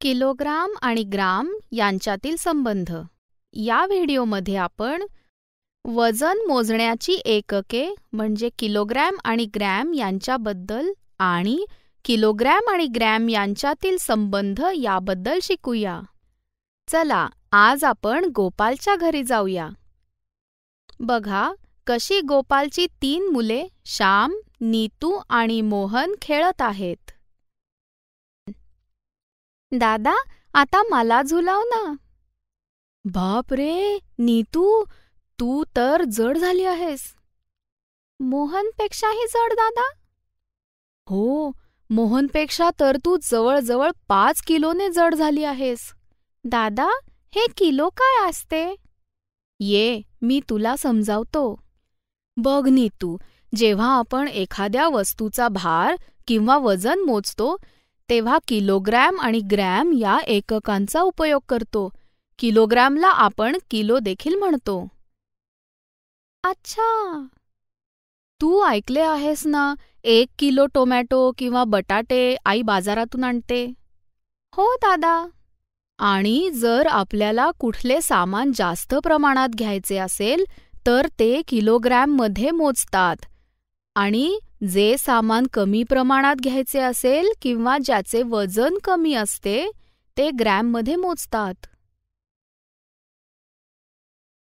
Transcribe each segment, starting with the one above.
Kilogram आणि ग्राम यांच्यातील संबंध या व्हिडिओमध्ये आपण वजन मोजण्याची एकके म्हणजे किलोग्रॅम आणि ग्रॅम यांच्याबद्दल आणि किलोग्रॅम आणि ग्रॅम यांच्यातील संबंध याबद्दल शिकूया चला आज आपण गोपालच्या घरी जाऊया बघा कशी गोपालची तीन मुले श्याम नीतू आणि मोहन खेळत आहेत दादा आता मला झुलाव ना बाप रे नीतू तू तर जड झाली आहेस मोहनपेक्षाही जड दादा हो मोहनपेक्षा तर तू जवळजवळ पाच किलोने जड झाली आहेस दादा हे किलो काय असते ये मी तुला समजावतो बघ नीतू जेव्हा आपण एखाद्या वस्तूचा भार किंवा वजन मोजतो तेव्हा किलोग्रॅम आणि ग्रॅम या एककांचा उपयोग करतो किलोग्रॅमला आपण किलो देखील म्हणतो अच्छा तू ऐकले आहेस ना एक किलो टोमॅटो किंवा बटाटे आई बाजारातून आणते हो दादा आणि जर आपल्याला कुठले सामान जास्त प्रमाणात घ्यायचे असेल तर ते किलोग्रॅममध्ये मोजतात आणि जे सामान कमी प्रमाणात घ्यायचे असेल किंवा ज्याचे वजन कमी असते ते ग्रॅममध्ये मोजतात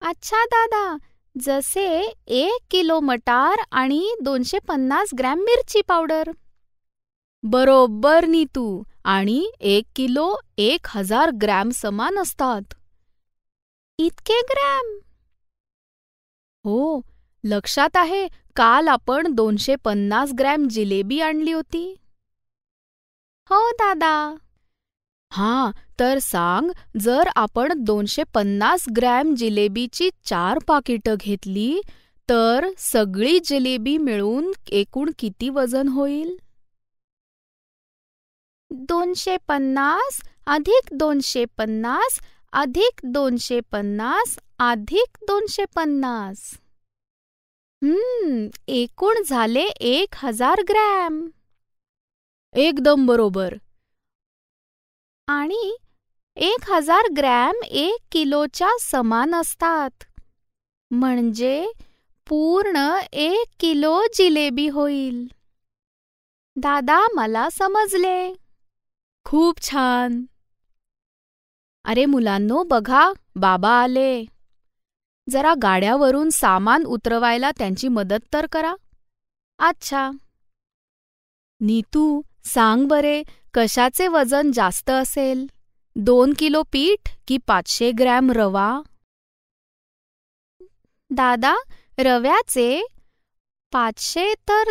अच्छा दादा जसे एक किलो मटार आणि दोनशे पन्नास ग्रॅम मिरची पावडर बरोबर नीतू आणि एक किलो एक हजार ग्रॅम समान असतात इतके ग्रॅम हो लक्षात आहे काल आपण दोनशे पन्नास ग्रॅम जिलेबी आणली होती हो दादा हां तर सांग जर आपण दोनशे पन्नास ग्रॅम जिलेबीची चार पाकिटं घेतली तर सगळी जिलेबी मिळून एकूण किती वजन होईल दोनशे पन्नास अधिक दोनशे पन्नास अधिक दोनशे पन्नास अधिक दोनशे पन्नास हम्म, एकूण झाले एक हजार ग्रॅम एकदम बरोबर आणि एक हजार ग्रॅम एक किलोच्या समान असतात म्हणजे पूर्ण एक किलो जिलेबी होईल दादा मला समजले खूप छान अरे मुलांनो बघा बाबा आले जरा गाड्यावरून सामान उतरवायला त्यांची मदत तर करा अच्छा नीतू सांग बरे कशाचे वजन जास्त असेल दोन किलो पीठ की पाचशे ग्रॅम रवा दादा रव्याचे पाचशे तर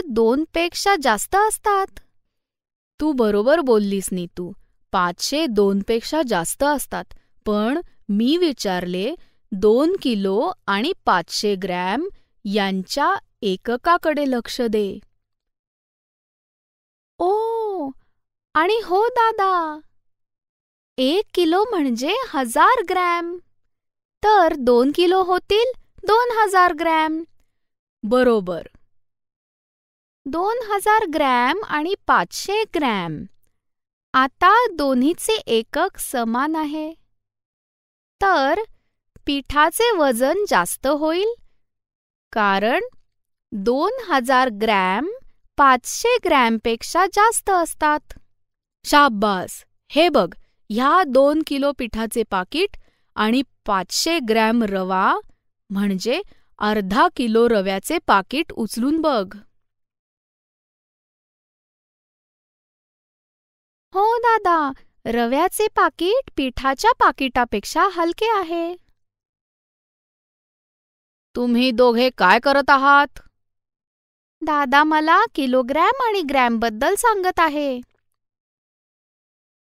पेक्षा जास्त असतात तू बरोबर बोललीस नीतू पाचशे दोनपेक्षा जास्त असतात पण मी विचारले दोन किलो आणि पाचशे ग्रॅम यांच्या एककाकडे लक्ष दे ओ आणि हो दादा एक किलो म्हणजे हजार ग्रॅम तर दोन किलो होतील दोन हजार ग्रॅम बरोबर दोन हजार ग्रॅम आणि पाचशे ग्रॅम आता दोन्हीचे एकक समान आहे तर पिठाचे वजन जास्त होईल कारण दोन हजार ग्रॅम पाचशे ग्रॅमपेक्षा जास्त असतात शाब्बास हे बघ ह्या दोन किलो पिठाचे पाकिट आणि पाचशे ग्रॅम रवा म्हणजे अर्धा किलो रव्याचे पाकिट उचलून बघ हो दादा रव्याचे पाकिट पिठाच्या पाकिटापेक्षा हलके आहे तुम्ही दोघे काय करत आहात दादा मला किलोग्रॅम आणि ग्रॅम बद्दल सांगत आहे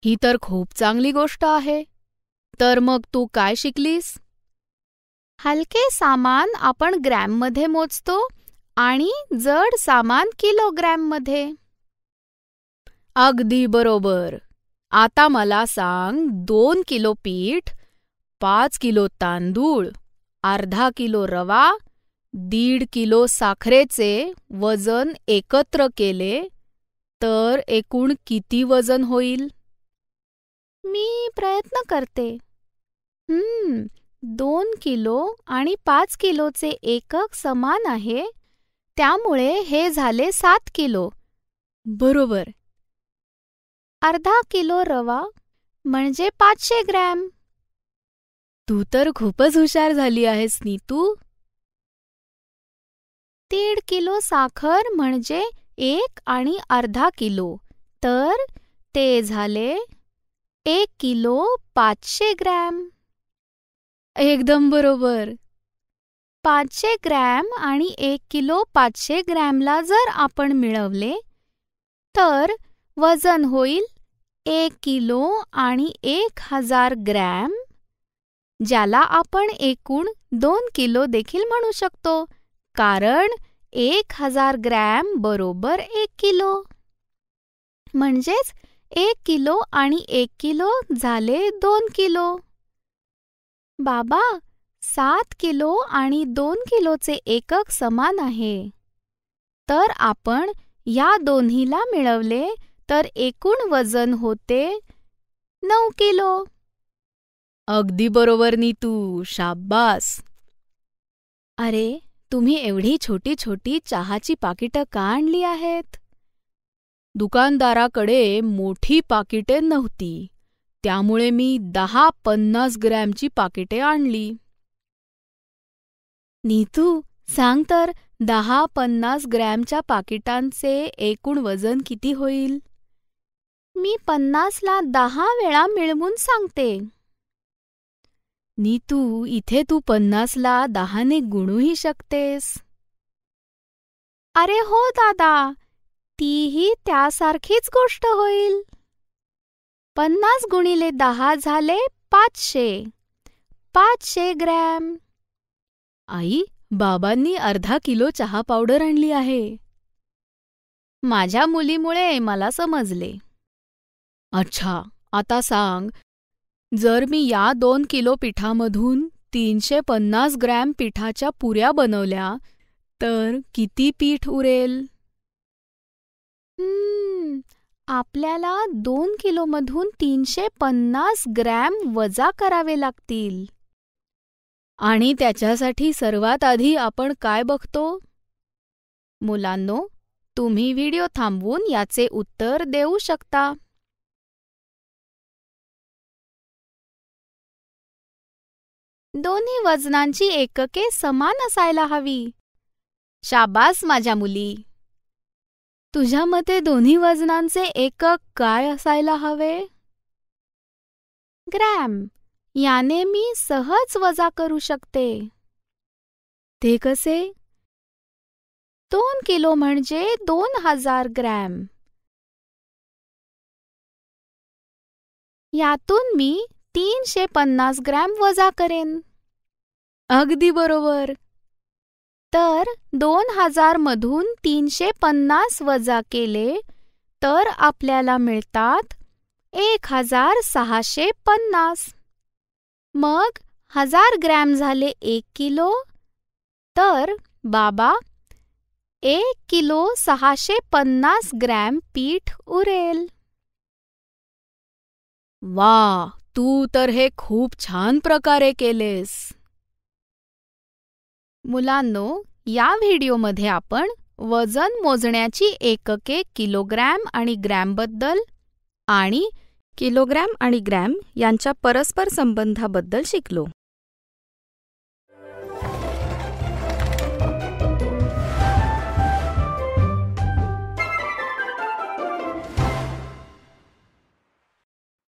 ही तर खूप चांगली गोष्ट आहे तर मग तू काय शिकलीस हलके सामान आपण ग्रॅम मध्ये मोजतो आणि जड सामान मध्ये अगदी बरोबर आता मला सांग दोन किलो पीठ पाच किलो तांदूळ अर्धा किलो रवा दीड किलो साखरेचे वजन एकत्र केले तर एकूण किती वजन होईल मी प्रयत्न करते हम्म दोन किलो आणि पाच किलोचे एकक समान आहे त्यामुळे हे झाले सात किलो बरोबर अर्धा किलो रवा म्हणजे पाचशे ग्रॅम तू तर खूपच हुशार झाली आहेस नीतू दीड किलो साखर म्हणजे एक आणि अर्धा किलो तर ते झाले एक किलो पाचशे ग्रॅम एकदम बरोबर पाचशे ग्रॅम आणि एक किलो पाचशे ग्रॅमला जर आपण मिळवले तर वजन होईल एक किलो आणि एक हजार ग्रॅम ज्याला आपण एकूण दोन किलो देखील म्हणू शकतो कारण एक हजार ग्रॅम बरोबर एक किलो म्हणजेच एक किलो आणि एक किलो झाले दोन किलो बाबा सात किलो आणि दोन किलोचे एकक समान आहे तर आपण या दोन्हीला मिळवले तर एकूण वजन होते नऊ किलो अगदी बरोबर नीतू, शाब्बास. अरे, तुम्ही एवढी छोटी छोटी चहाची पाकिटं का आणली आहेत? दुकानदाराकडे मोठी पाकिटे नव्हती, त्यामुळे मी दहा पन्नास ग्रॅमची पाकिटे आणली. नीतू, सांग तर दहा पन्नास ग्रॅमच्या पाकिटांचे एकूण वजन किती होईल? मी पन्नासला दहा वेळा मिळवून सांगते. नी तू इथे तू पन्नासला दहाने गुणूही शकतेस अरे हो दादा तीही त्यासारखीच गोष्ट होईल पन्नास गुणिले दहा झाले पाचशे पाचशे ग्रॅम आई बाबांनी अर्धा किलो चहा पावडर आणली आहे माझ्या मुलीमुळे मला समजले अच्छा आता सांग जर मी या दोन किलो पिठामधून तीनशे पन्नास ग्रॅम पिठाच्या पुऱ्या बनवल्या तर किती पीठ उरेल आपल्याला दोन किलोमधून तीनशे पन्नास ग्रॅम वजा करावे लागतील आणि त्याच्यासाठी सर्वात आधी आपण काय बघतो मुलांनो तुम्ही व्हिडिओ थांबवून याचे उत्तर देऊ शकता दोन्ही वजनांची एकके समान असायला हवी शाबास माझ्या मुली तुझ्या मते दोन्ही वजनांचे एकक काय असायला हवे ग्रॅम याने मी सहज वजा करू शकते ते कसे दोन किलो म्हणजे दोन हजार ग्रॅम यातून मी तीनशे पन्नास ग्रॅम वजा करेन अगदी बरोबर तर दोन हजार मधून तीनशे पन्नास वजा केले तर आपल्याला मिळतात एक हजार सहाशे पन्नास मग हजार ग्रॅम झाले एक किलो तर बाबा एक किलो सहाशे पन्नास ग्रॅम पीठ उरेल वा तू तर हे खूप छान प्रकारे केलेस मुलांनो या व्हिडिओमध्ये आपण वजन मोजण्याची एकके किलोग्रॅम आणि ग्रॅमबद्दल आणि किलोग्रॅम आणि ग्रॅम यांच्या परस्पर संबंधाबद्दल शिकलो